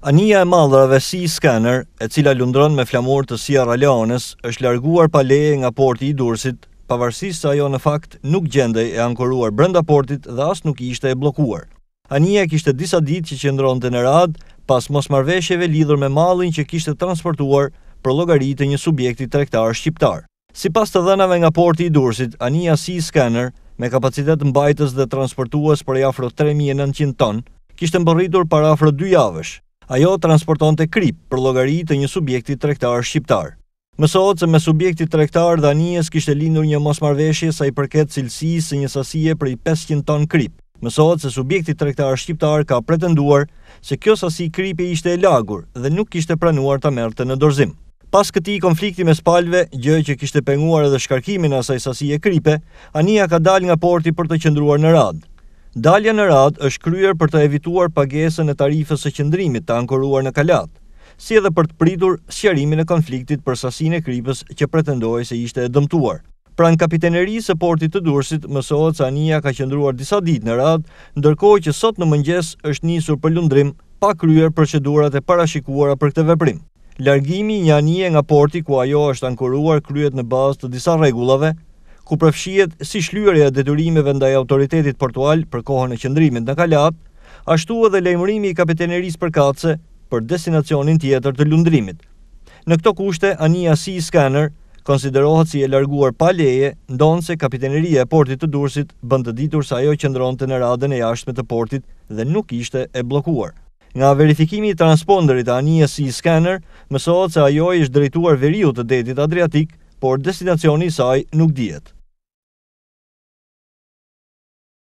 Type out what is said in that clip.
Anija e madhrave si Skanner, e cila lundron me flamur të si araleones, është larguar pa leje nga porti i Dursit, pavarësisht se ajo në fakt nuk gjendej e ankoruar brenda portit dhe as nuk ishte e bllokuar. Anija kishte disa ditë që qëndronte në rad, pas mosmarrveshjeve lidhur me mallin që kishte transportuar për logaritë të një subjekti tregtar shqiptar. Sipas të dhënave nga porti i Durrësit, Anija si Skanner me kapacitet mbajtës dhe transportues për afro 3900 ton, kishte mbërritur para afro 2 javësh. Ajo transporton të krip për logari të një subjekti trektar shqiptar. Mësot se me subjekti trektar dhe anijes kishtë lindur një mosmarveshje sa i përket cilësi së një sasije për i 500 ton krip. Mësot se subjekti trektar shqiptar ka pretenduar se kjo sasi kripi ishte e lagur dhe nuk kishte pranuar të merte në dorzim. Pas këti konflikti me spalve, gjë që kishte penguar edhe shkarkimin asaj sasi e kripe, anija ka dal nga porti për të qëndruar në radë. Dalja në rad është kryer për të evituar pagesën e tarifës e qëndrimit të ankoruar në kalat, si edhe për të pritur sëqarimin e konfliktit për sasin e krypës që pretendoj se ishte e dëmtuar. Pra në kapiteneri se portit të dursit, mësohet sa anija ka qëndruar disa dit në rad, ndërkoj që sot në mëngjes është njësur për lundrim, pa kryer procedurat e parashikuara për këtë veprim. Largimi një anije nga porti ku ajo është ankoruar kryet në bazë të disa regulave, ku përfshijet si e detyrimeve ndaj autoritetit portual për kohën e qëndrimit në Kalat, ashtu edhe lajmërimi i kapiteneris për kace për destinacionin tjetër të lundrimit. Në këto kushte, Ania Sea Scanner konsiderohet si e larguar pa leje, ndonë se kapiteneria e portit të dursit bëndë të ditur sa jo qëndron të në radën e jashtme të portit dhe nuk ishte e blokuar. Nga verifikimi i transponderit Ania një si scanner, mësohet se ajo ishtë drejtuar veriut të detit Adriatik, por destinacioni saj nuk djetë.